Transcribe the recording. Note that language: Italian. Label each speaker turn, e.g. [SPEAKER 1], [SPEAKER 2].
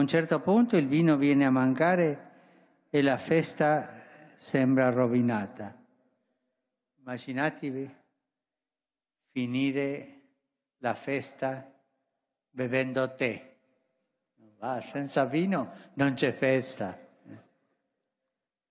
[SPEAKER 1] A un certo punto il vino viene a mancare e la festa sembra rovinata. Immaginatevi finire la festa bevendo tè. Va, senza vino non c'è festa.